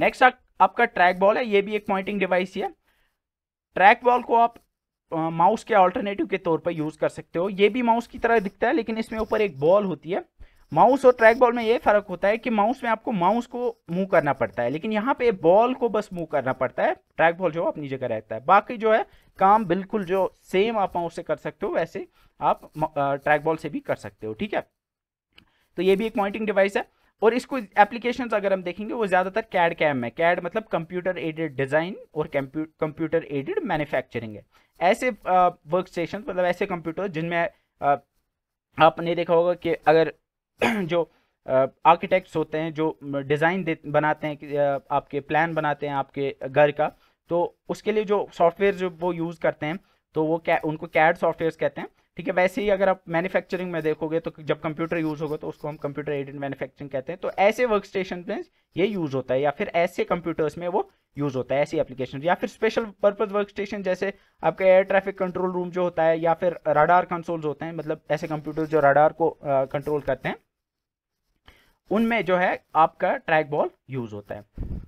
next आपका track ball है ये भी एक पॉइंटिंग डिवाइस है ट्रैक बॉल को आप माउस के ऑल्टरनेटिव के तौर पर यूज़ कर सकते हो ये भी माउस की तरह दिखता है लेकिन इसमें ऊपर एक बॉल होती है माउस और ट्रैक बॉल में ये फ़र्क होता है कि माउस में आपको माउस को मूव करना पड़ता है लेकिन यहाँ पे बॉल को बस मूव करना पड़ता है ट्रैक बॉल जो अपनी जगह रहता है बाकी जो है काम बिल्कुल जो सेम आप माउस से कर सकते हो वैसे आप ट्रैक बॉल से भी कर सकते हो ठीक है तो ये भी एक पॉइंटिंग डिवाइस है और इसको एप्लीकेशंस अगर हम देखेंगे वो ज़्यादातर कैड कैम है कैड मतलब कंप्यूटर एडेड डिज़ाइन और कंप्यूटर एडेड मैन्युफैक्चरिंग है ऐसे वर्क स्टेशन मतलब ऐसे कंप्यूटर जिनमें आपने देखा होगा कि अगर जो आर्किटेक्ट्स होते हैं जो डिज़ाइन बनाते हैं आपके प्लान बनाते हैं आपके घर का तो उसके लिए जो सॉफ्टवेयर जो वो यूज़ करते हैं तो वो कै उनको कैड सॉफ्टवेयर कहते हैं ठीक है वैसे ही अगर आप मैन्युफैक्चरिंग में देखोगे तो जब कंप्यूटर यूज होगा तो उसको हम कंप्यूटर एडिड मैन्युफैक्चरिंग कहते हैं तो ऐसे वर्क स्टेशन में ये यूज होता है या फिर ऐसे कंप्यूटर्स में वो यूज होता है ऐसी एप्लीकेशन या फिर स्पेशल पर्पज वर्क स्टेशन जैसे आपका एयर ट्रैफिक कंट्रोल रूम जो होता है या फिर राडार कंसोल्स होते हैं मतलब ऐसे कंप्यूटर जो राडार को कंट्रोल करते हैं उनमें जो है आपका ट्रैक बॉल यूज होता है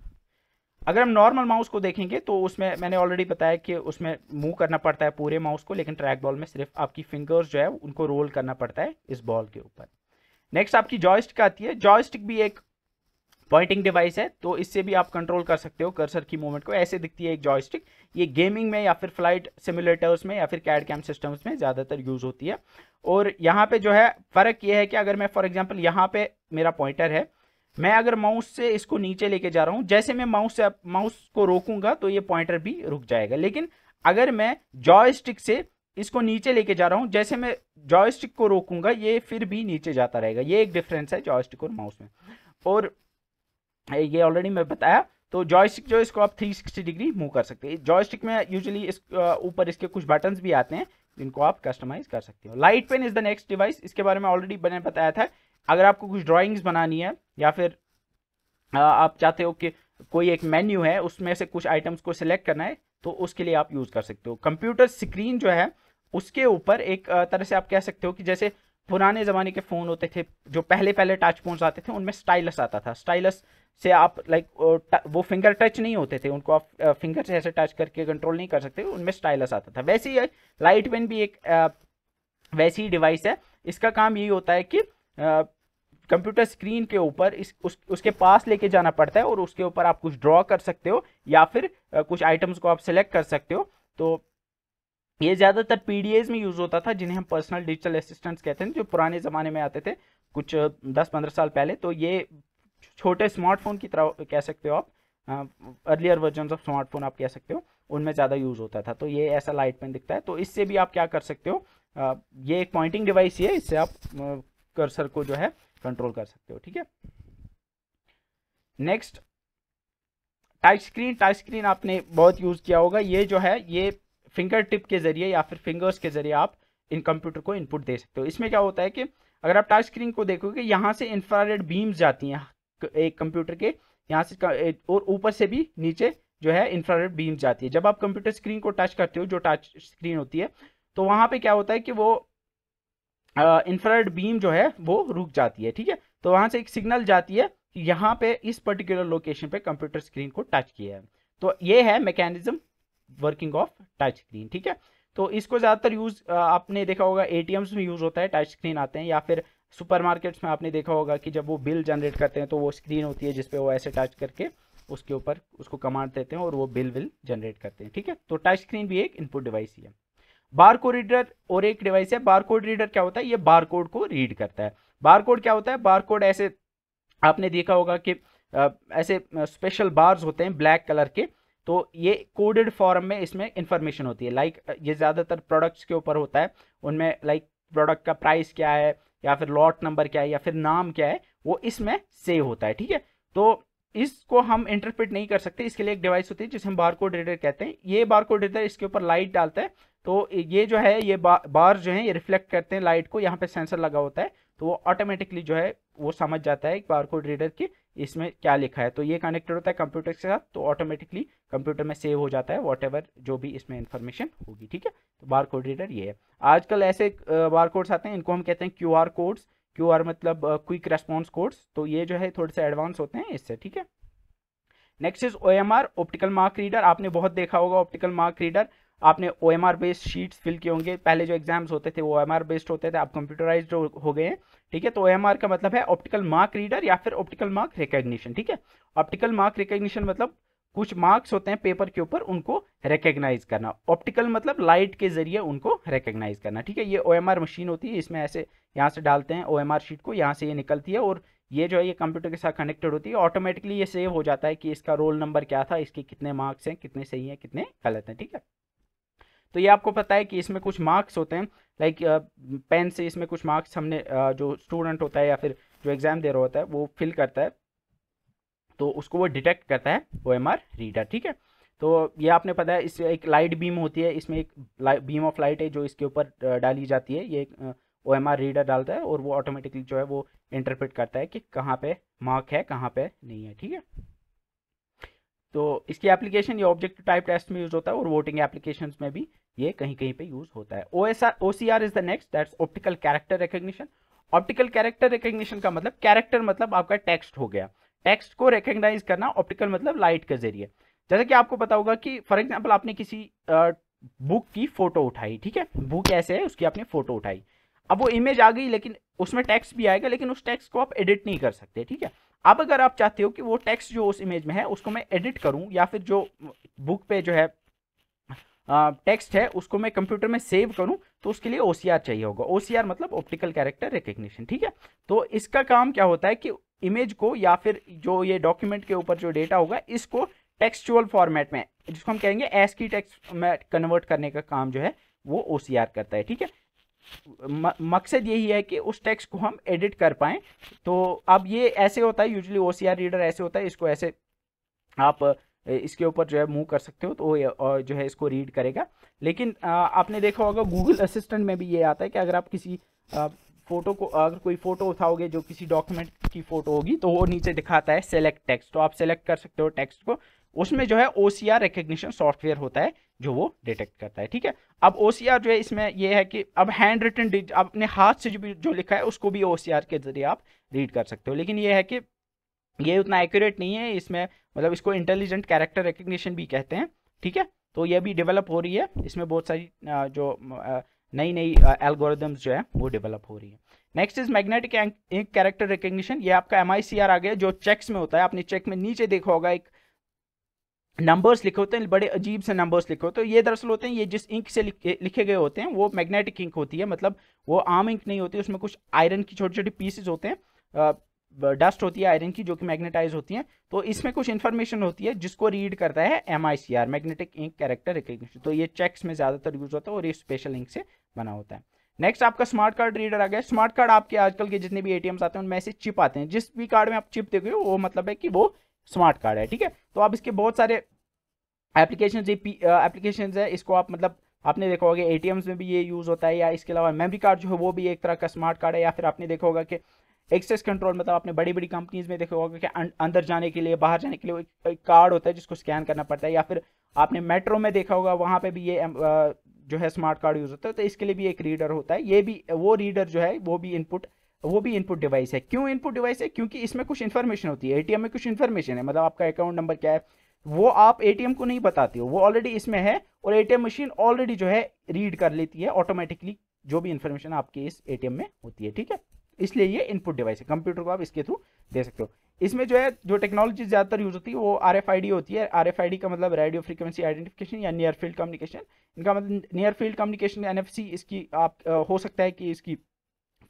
अगर हम नॉर्मल माउस को देखेंगे तो उसमें मैंने ऑलरेडी बताया कि उसमें मूव करना पड़ता है पूरे माउस को लेकिन ट्रैक बॉल में सिर्फ आपकी फिंगर्स जो है उनको रोल करना पड़ता है इस बॉल के ऊपर नेक्स्ट आपकी जॉयस्टिक आती है जॉयस्टिक भी एक पॉइंटिंग डिवाइस है तो इससे भी आप कंट्रोल कर सकते हो कर्सर की मूवमेंट को ऐसे दिखती है एक जॉयस्टिक ये गेमिंग में या फिर फ्लाइट सिमुलेटर्स में या फिर कैड कैम सिस्टम्स में ज़्यादातर यूज़ होती है और यहाँ पे जो है फ़र्क ये है कि अगर मैं फॉर एग्जांपल यहाँ पे मेरा पॉइंटर है मैं अगर माउस से इसको नीचे लेके जा रहा हूँ जैसे मैं माउस से माउस को रोकूंगा तो ये पॉइंटर भी रुक जाएगा लेकिन अगर मैं जॉयस्टिक से इसको नीचे लेके जा रहा हूँ जैसे मैं जॉयस्टिक को रोकूंगा ये फिर भी नीचे जाता रहेगा ये एक डिफरेंस है जॉयस्टिक और माउस में और ये ऑलरेडी मैं बताया तो जॉयस्टिक जो इसको आप 360 डिग्री मूव कर सकते हैं जॉयस्टिक में यूजुअली इस ऊपर इसके कुछ बटन भी आते हैं जिनको आप कस्टमाइज कर सकते हो light pen is the next device इसके बारे में ऑलरेडी मैंने बताया था अगर आपको कुछ ड्राइंग्स बनानी है या फिर आप चाहते हो कि कोई एक मेन्यू है उसमें से कुछ आइटम्स को सिलेक्ट करना है तो उसके लिए आप यूज़ कर सकते हो कंप्यूटर स्क्रीन जो है उसके ऊपर एक तरह से आप कह सकते हो कि जैसे पुराने ज़माने के फ़ोन होते थे जो पहले पहले टच फोन्स आते थे उनमें स्टाइलस आता था स्टाइलस से आप लाइक वो फिंगर टच नहीं होते थे उनको आप फिंगर से ऐसे टच करके कंट्रोल नहीं कर सकते उनमें स्टाइलस आता था वैसे ही लाइट वेन भी एक वैसी ही डिवाइस है इसका काम यही होता है कि कंप्यूटर स्क्रीन के ऊपर इस उस, उसके पास लेके जाना पड़ता है और उसके ऊपर आप कुछ ड्रॉ कर सकते हो या फिर कुछ आइटम्स को आप सेलेक्ट कर सकते हो तो ये ज़्यादातर पी में यूज़ होता था जिन्हें हम पर्सनल डिजिटल असिस्टेंट्स कहते हैं जो पुराने ज़माने में आते थे कुछ दस पंद्रह साल पहले तो ये छोटे स्मार्टफोन की तरह कह सकते हो आप अर्लियर वर्जन ऑफ स्मार्टफोन आप कह सकते हो उनमें ज़्यादा यूज़ होता था तो ये ऐसा लाइट पेन दिखता है तो इससे भी आप क्या कर सकते हो आ, ये एक पॉइंटिंग डिवाइस ही है इससे आप कर्सर को जो है कंट्रोल कर सकते हो ठीक है next touch screen touch screen आपने बहुत यूज़ किया होगा ये जो है ये फिंगर टिप के ज़रिए या फिर फिंगर्स के ज़रिए आप इन कंप्यूटर को इनपुट दे सकते हो इसमें क्या होता है कि अगर आप टच स्क्रीन को देखोगे यहाँ से इंफ्रारेड बीम्स जाती हैं एक कंप्यूटर के यहाँ से और ऊपर से भी नीचे जो है इंफ्रारेड बीम्स जाती है जब आप कंप्यूटर स्क्रीन को टच करते हो जो टच स्क्रीन होती है तो वहाँ पे क्या होता है कि वो इंफ्रारेड बीम जो है वो रुक जाती है ठीक है तो वहां से एक सिग्नल जाती है यहाँ पे इस पर्टिकुलर लोकेशन पे कंप्यूटर स्क्रीन को टच किया है तो ये है mechanism working of touch screen ठीक है तो इसको ज़्यादातर यूज़ आपने देखा होगा ए में यूज़ होता है टच स्क्रीन आते हैं या फिर सुपरमार्केट्स में आपने देखा होगा कि जब वो बिल जनरेट करते हैं तो वो स्क्रीन होती है जिसपे वो ऐसे टच करके उसके ऊपर उसको कमांड देते हैं और वो बिल विल जनरेट करते हैं ठीक है तो टच स्क्रीन भी एक इनपुट डिवाइस ही है बार कोड रीडर और एक डिवाइस है बार कोड रीडर क्या होता है ये बार कोड को रीड करता है बार कोड क्या होता है बार कोड ऐसे आपने देखा होगा कि ऐसे स्पेशल बार्स होते हैं ब्लैक कलर के तो ये कोडेड फॉर्म में इसमें इंफॉर्मेशन होती है लाइक ये ज़्यादातर प्रोडक्ट्स के ऊपर होता है उनमें लाइक प्रोडक्ट का प्राइस क्या है या फिर लॉट नंबर क्या है या फिर नाम क्या है वो इसमें सेव होता है ठीक है तो इसको हम इंटरप्रेट नहीं कर सकते इसके लिए एक डिवाइस होती है जिसे हम बारकोड रीडर कहते हैं ये बारकोड रीडर इसके ऊपर लाइट डालता है तो ये जो है ये बा, बार जो है ये रिफ्लेक्ट करते हैं लाइट को यहाँ पे सेंसर लगा होता है तो वो ऑटोमेटिकली जो है वो समझ जाता है बार कोड रीडर की इसमें क्या लिखा है तो ये कनेक्टेड होता है कंप्यूटर के साथ तो ऑटोमेटिकली कंप्यूटर में सेव हो जाता है वॉट जो भी इसमें इन्फॉर्मेशन होगी ठीक है तो बार कोड रीडर ये है आजकल ऐसे बार कोड्स आते हैं इनको हम कहते हैं Q R codes Q R मतलब क्विक रेस्पॉन्स कोड्स तो ये जो है थोड़े से एडवांस होते हैं इससे ठीक है next is O M R optical mark reader आपने बहुत देखा होगा ऑप्टिकल मार्क रीडर आपने O M R based sheets fill किए होंगे पहले जो एग्जाम्स होते थे वो ओ एम आर बेस्ड होते थे आप कंप्यूटराइज हो गए हैं ठीक है तो ओ एम आर का मतलब है ऑप्टिकल मार्क रीडर या फिर ऑप्टिकल मार्क रिकग्निशन ठीक है ऑप्टिकल मार्क रिकग्निशन मतलब कुछ मार्क्स होते हैं पेपर के ऊपर उनको रिकग्नाइज करना ऑप्टिकल मतलब लाइट के जरिए उनको रिकोगनाइज करना ठीक है ये ओ मशीन होती है इसमें ऐसे यहाँ से डालते हैं ओ शीट को यहाँ से ये निकलती है और ये जो है ये कंप्यूटर के साथ कनेक्टेड होती है ऑटोमेटिकली ये सेव हो जाता है कि इसका रोल नंबर क्या था इसके कितने मार्क्स हैं कितने सही हैं कितने गलत हैं ठीक है तो ये आपको पता है कि इसमें कुछ मार्क्स होते हैं लाइक पेन से इसमें कुछ मार्क्स हमने जो स्टूडेंट होता है या फिर जो एग्ज़ाम दे रहा होता है वो फिल करता है तो उसको वो डिटेक्ट करता है ओ एम आर रीडर ठीक है तो ये आपने पता है इससे एक लाइट बीम होती है इसमें एक बीम ऑफ लाइट है जो इसके ऊपर डाली जाती है ये एक ओ एम आर रीडर डालता है और वो ऑटोमेटिकली जो है वो इंटरप्रेट करता है कि कहाँ पे मार्क है कहाँ पे नहीं है ठीक है तो इसकी एप्लीकेशन ये ऑब्जेक्ट टाइप टेस्ट में यूज होता है और वोटिंग एप्लीकेशन में भी ये कहीं कहीं पे यूज होता है O S R O C R is the next that's optical character recognition optical character recognition का मतलब कैरेक्टर मतलब आपका टेक्स्ट हो गया टेक्स्ट को रिकोगनाइज करना ऑप्टिकल मतलब लाइट के जरिए जैसे कि आपको पता होगा कि फॉर एग्जाम्पल आपने किसी बुक की फोटो उठाई ठीक है बुक ऐसे है उसकी आपने फोटो उठाई अब वो इमेज आ गई लेकिन उसमें टैक्स भी आएगा लेकिन उस टैक्स को आप एडिट नहीं कर सकते ठीक है अब अगर आप चाहते हो कि वो टेक्स्ट जो उस इमेज में है उसको मैं एडिट करूँ या फिर जो बुक पे जो है टेक्स्ट है उसको मैं कंप्यूटर में सेव करूं तो उसके लिए ओ चाहिए होगा ओ मतलब ऑप्टिकल कैरेक्टर रिकग्निशन ठीक है तो इसका काम क्या होता है कि इमेज को या फिर जो ये डॉक्यूमेंट के ऊपर जो डेटा होगा इसको टेक्सचुअल फॉर्मेट में जिसको हम कहेंगे एस की टेक्स में कन्वर्ट करने का काम जो है वो ओ करता है ठीक है मकसद यही है कि उस टेक्स्ट को हम एडिट कर पाएँ तो अब ये ऐसे होता है यूजली ओ रीडर ऐसे होता है इसको ऐसे आप इसके ऊपर जो है मूव कर सकते हो तो और जो है इसको रीड करेगा लेकिन आपने देखा होगा गूगल असिस्टेंट में भी ये आता है कि अगर आप किसी फ़ोटो को अगर कोई फ़ोटो उठाओगे जो किसी डॉक्यूमेंट की फ़ोटो होगी तो वो नीचे दिखाता है सेलेक्ट टेक्स्ट तो आप सेलेक्ट कर सकते हो टेक्स्ट को उसमें जो है ओ सी सॉफ्टवेयर होता है जो वो डिटेक्ट करता है ठीक है अब ओ जो है इसमें ये है कि अब हैंड रिटन अपने हाथ से जो जो लिखा है उसको भी ओ के जरिए आप रीड कर सकते हो लेकिन ये है कि ये उतना एक्यूरेट नहीं है इसमें मतलब इसको इंटेलिजेंट कैरेक्टर रिकग्निशन भी कहते हैं ठीक है तो ये भी डेवलप हो रही है इसमें बहुत सारी जो नई नई एल्गोरिदम्स जो है वो डेवलप हो रही है next is magnetic character recognition ये आपका एम आ गया जो चेक्स में होता है आपने चेक में नीचे देखा होगा एक नंबर्स लिखे होते हैं बड़े अजीब से नंबर्स लिखे होते हैं ये दरअसल होते हैं ये जिस इंक से लिखे गए होते हैं वो मैग्नेटिक इंक होती है मतलब वो आम इंक नहीं होती उसमें कुछ आयरन की छोटी छोटी पीसेज होते हैं डस्ट होती है आयरन की जो कि मैग्नेटाइज होती है तो इसमें कुछ इन्फॉर्मेशन होती है जिसको रीड करता है M I C R magnetic ink character recognition तो ये चेक्स में ज़्यादातर यूज होता है और ये स्पेशल इंक से बना होता है नेक्स्ट आपका स्मार्ट कार्ड रीडर आ गया स्मार्ट कार्ड आपके आजकल के जितने भी एटीएम्स आते हैं उनमें से चिप आते हैं जिस भी कार्ड में आप चिप देखोगे वो मतलब है कि वो स्मार्ट कार्ड है ठीक है तो आप इसके बहुत सारे एप्लीकेशन एप्लीकेशन है इसको आप मतलब आपने देखा होगा ए में भी ये यूज़ होता है या इसके अलावा मेमोरी कार्ड जो है वो भी एक तरह का स्मार्ट कार्ड है या फिर आपने देखा होगा कि एक्सेस कंट्रोल मतलब आपने बड़ी बड़ी कंपनीज में देखा होगा कि अं, अंदर जाने के लिए बाहर जाने के लिए एक कार्ड होता है जिसको स्कैन करना पड़ता है या फिर आपने मेट्रो में देखा होगा वहाँ पे भी ये जो है स्मार्ट कार्ड यूज़ होता है तो इसके लिए भी एक रीडर होता है ये भी वो रीडर जो है वो भी इनपुट वो भी इनपुट डिवाइस है क्यों इनपुट डिवाइस है क्योंकि इसमें कुछ इन्फॉर्मेशन होती है एटीएम में कुछ इन्फॉर्मेशन है मतलब आपका अकाउंट नंबर क्या है वो आप एटीएम को नहीं बताते हो वो ऑलरेडी इसमें है और एटीएम मशीन ऑलरेडी जो है रीड कर लेती है ऑटोमेटिकली जो भी इन्फॉर्मेशन आपके इस एटीएम में होती है ठीक है इसलिए ये इनपुट डिवाइस है कंप्यूटर को आप इसके थ्रू दे सकते हो इसमें जो है जो टेक्नोलॉजी ज़्यादातर यूज़ होती है वो आर होती है आर का मतलब रेडियो फ्रीक्वेंसी आइडेंटिफिकेशन या नियर फील्ड कम्युनिकेशन इनका मतलब नियर फील्ड कम्युनिकेशन एन इसकी आप हो सकता है कि इसकी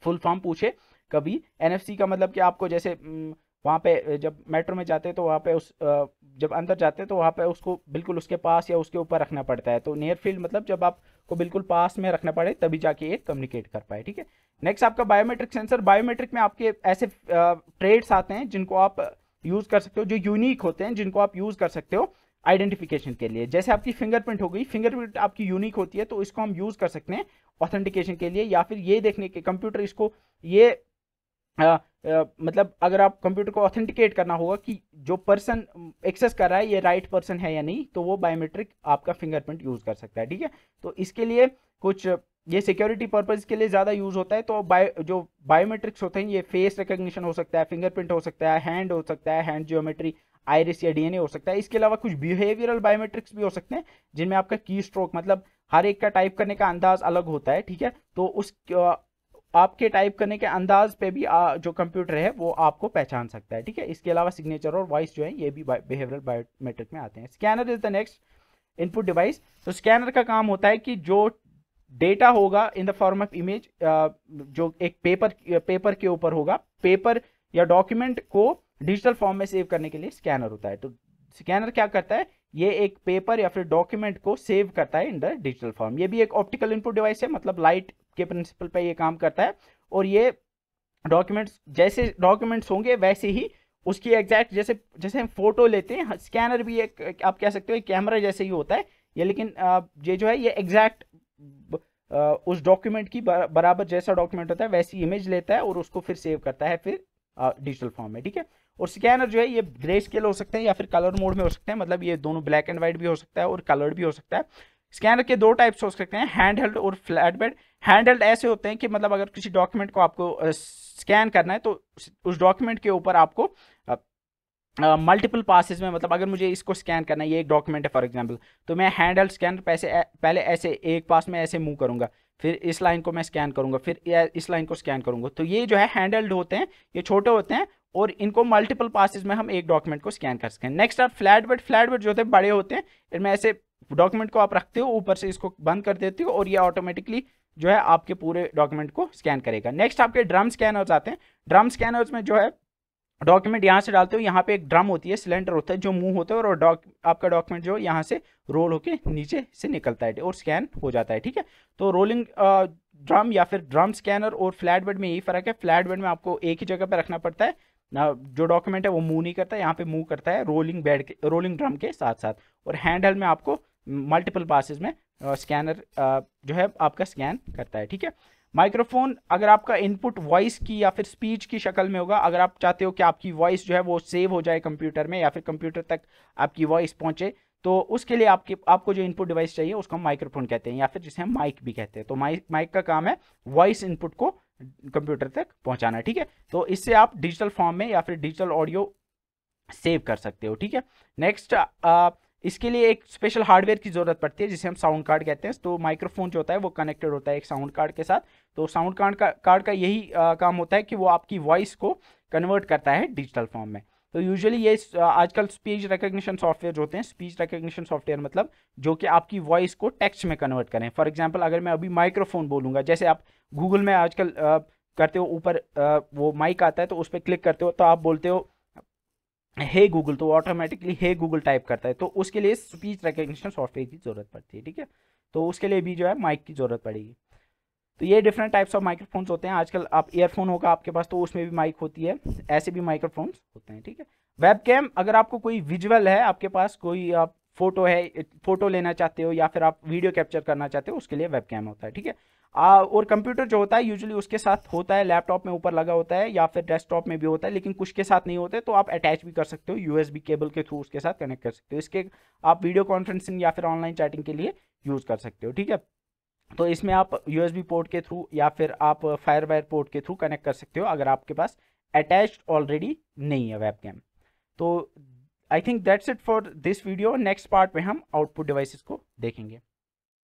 फुल फॉर्म पूछे कभी एनएफसी का मतलब कि आपको जैसे वहाँ पे जब मेट्रो में जाते हैं तो वहाँ पे उस जब अंदर जाते हैं तो वहाँ पे उसको बिल्कुल उसके पास या उसके ऊपर रखना पड़ता है तो नियर फील्ड मतलब जब आपको बिल्कुल पास में रखना पड़े तभी जाके ये कम्युनिकेट कर पाए ठीक है नेक्स्ट आपका बायोमेट्रिक सेंसर बायोमेट्रिक में आपके ऐसे ट्रेड्स आते हैं जिनको आप यूज़ कर सकते हो जो यूनिक होते हैं जिनको आप यूज़ कर सकते हो आइडेंटिफिकेशन के लिए जैसे आपकी फिंगरप्रिंट हो गई फिंगरप्रिंट आपकी यूनिक होती है तो इसको हम यूज़ कर सकते हैं ऑथेंटिकेशन के लिए या फिर ये देखने के कंप्यूटर इसको ये आ, आ, मतलब अगर आप कंप्यूटर को ऑथेंटिकेट करना होगा कि जो पर्सन एक्सेस कर रहा है ये राइट right पर्सन है या नहीं तो वो बायोमेट्रिक आपका फिंगरप्रिंट यूज़ कर सकता है ठीक है तो इसके लिए कुछ ये सिक्योरिटी पर्पज़ के लिए ज़्यादा यूज़ होता है तो बायो जो बायोमेट्रिक्स होते हैं ये फेस रिकोगशन हो सकता है फिंगरप्रिंट हो सकता है हैंड हो सकता है हैंड जियोमेट्री आयरिस या डीएनए हो सकता है इसके अलावा कुछ बिहेवियरल बायोमेट्रिक्स भी हो सकते हैं जिनमें आपका की स्ट्रोक मतलब हर एक का टाइप करने का अंदाज अलग होता है ठीक है तो उस आपके टाइप करने के अंदाज पे भी आ, जो कंप्यूटर है वो आपको पहचान सकता है ठीक है इसके अलावा सिग्नेचर और वॉइस जो है ये भी बिहेवियरल बायोमेट्रिक में आते हैं scanner is the next input device तो स्कैनर का काम होता है कि जो डेटा होगा in the form of image जो एक पेपर पेपर के ऊपर होगा पेपर या डॉक्यूमेंट को डिजिटल फॉर्म में सेव करने के लिए स्कैनर होता है तो स्कैनर क्या करता है ये एक पेपर या फिर डॉक्यूमेंट को सेव करता है इन द डिजिटल फॉर्म ये भी एक ऑप्टिकल इनपुट डिवाइस है मतलब लाइट के प्रिंसिपल पे ये काम करता है और ये डॉक्यूमेंट्स जैसे डॉक्यूमेंट्स होंगे वैसे ही उसकी एग्जैक्ट जैसे जैसे हम फोटो लेते हैं स्कैनर भी एक आप कह सकते हो कैमरा जैसे ही होता है ये लेकिन ये जो है ये एग्जैक्ट उस डॉक्यूमेंट की बराबर जैसा डॉक्यूमेंट होता है वैसी इमेज लेता है और उसको फिर सेव करता है फिर डिजिटल फॉर्म में ठीक है और स्कैनर जो है ये ग्रे स्केल हो सकते हैं या फिर कलर मोड में हो सकते हैं मतलब ये दोनों ब्लैक एंड व्हाइट भी हो सकता है और कलर्ड भी हो सकता है स्कैनर के दो टाइप्स हो सकते हैं हैंड हेल्ड और फ्लैट बेड हैंड हेल्ड ऐसे होते हैं कि मतलब अगर किसी डॉक्यूमेंट को आपको स्कैन करना है तो उस डॉक्यूमेंट के ऊपर आपको मल्टीपल पासिस में मतलब अगर मुझे इसको स्कैन करना है ये एक डॉक्यूमेंट है फॉर एग्जांपल तो मैं हैंड हेल्ड स्कैनर पैसे पहले ऐसे एक पास में ऐसे मूव करूंगा फिर इस लाइन को मैं स्कैन करूंगा फिर इस लाइन को स्कैन करूंगा तो ये जो है हैंडल्ड होते हैं ये छोटे होते हैं और इनको मल्टीपल पासिस में हम एक डॉक्यूमेंट को स्कैन कर सकें नेक्स्ट आप फ्लैट बेड फ्लैट बेड जो होते हैं बड़े होते हैं इनमें ऐसे डॉक्यूमेंट को आप रखते हो ऊपर से इसको बंद कर देते हो और ये ऑटोमेटिकली जो है आपके पूरे डॉक्यूमेंट को स्कैन करेगा नेक्स्ट आपके ड्रम स्कैनर्स आते हैं ड्रम स्कैनर्स में जो है डॉक्यूमेंट यहाँ से डालते हो यहाँ पे एक ड्रम होती है सिलेंडर होता है जो मुंह होता है और डॉक आपका डॉक्यूमेंट जो यहाँ से रोल होके नीचे से निकलता है और स्कैन हो जाता है ठीक है तो रोलिंग ड्रम या फिर ड्रम स्कैनर और फ्लैट बेड में यही फर्क है फ्लैट बेड में आपको एक ही जगह पर रखना पड़ता है ना जो डॉक्यूमेंट है वो मूव नहीं करता यहाँ पे मूव करता है रोलिंग बेड के रोलिंग ड्रम के साथ साथ और हैंड में आपको मल्टीपल पासिस में स्कैनर जो है आपका स्कैन करता है ठीक है माइक्रोफोन अगर आपका इनपुट वॉइस की या फिर स्पीच की शक्ल में होगा अगर आप चाहते हो कि आपकी वॉइस जो है वो सेव हो जाए कंप्यूटर में या फिर कंप्यूटर तक आपकी वॉइस पहुंचे तो उसके लिए आपके आपको जो इनपुट डिवाइस चाहिए उसको हम माइक्रोफोन कहते हैं या फिर जिसे हम माइक भी कहते हैं तो माइक माइक का काम है वॉइस इनपुट को कंप्यूटर तक पहुंचाना ठीक है तो इससे आप डिजिटल फॉर्म में या फिर डिजिटल ऑडियो सेव कर सकते हो ठीक है नेक्स्ट इसके लिए एक स्पेशल हार्डवेयर की ज़रूरत पड़ती है जिसे हम साउंड कार्ड कहते हैं तो माइक्रोफोन जो होता है वो कनेक्टेड होता है एक साउंड कार्ड के साथ तो साउंड कार्ड का कार्ड का यही आ, काम होता है कि वो आपकी वॉइस को कन्वर्ट करता है डिजिटल फॉर्म में तो यूजुअली ये आजकल स्पीच रिकोगशन सॉफ्टवेयर होते हैं स्पीच रिकोगशन सॉफ्टवेयर मतलब जो कि आपकी वॉइस को टेक्स्ट में कन्वर्ट करें फॉर एग्जाम्पल अगर मैं अभी माइक्रोफोन बोलूँगा जैसे आप गूगल में आजकल करते हो ऊपर वो माइक आता है तो उस पर क्लिक करते हो तो आप बोलते हो हे hey गूगल तो ऑटोमेटिकली हे गूगल टाइप करता है तो उसके लिए स्पीच रिकोगशन सॉफ्टवेयर की ज़रूरत पड़ती है ठीक है तो उसके लिए भी जो है माइक की ज़रूरत पड़ेगी तो ये डिफरेंट टाइप्स ऑफ माइक्रोफोन्स होते हैं आजकल आप ईयरफोन होगा आपके पास तो उसमें भी माइक होती है ऐसे भी माइक्रोफोन्स होते हैं ठीक है वेब कैम अगर आपको कोई विजुअल है आपके पास कोई आप फोटो है फोटो लेना चाहते हो या फिर आप वीडियो कैप्चर करना चाहते हो उसके लिए वेब कैम होता है ठीक है और कंप्यूटर जो होता है यूजुअली उसके साथ होता है लैपटॉप में ऊपर लगा होता है या फिर डेस्कटॉप में भी होता है लेकिन कुछ के साथ नहीं होते तो आप अटैच भी कर सकते हो यूएसबी केबल के थ्रू उसके साथ कनेक्ट कर सकते हो इसके आप वीडियो कॉन्फ्रेंसिंग या फिर ऑनलाइन चैटिंग के लिए यूज़ कर सकते हो ठीक है तो इसमें आप यू पोर्ट के थ्रू या फिर आप फायर वायर पोर्ट के थ्रू कनेक्ट कर सकते हो अगर आपके पास अटैच ऑलरेडी नहीं है वेब कैम तो I think that's it for this video next part में हम आउटपुट डिवाइसेस को देखेंगे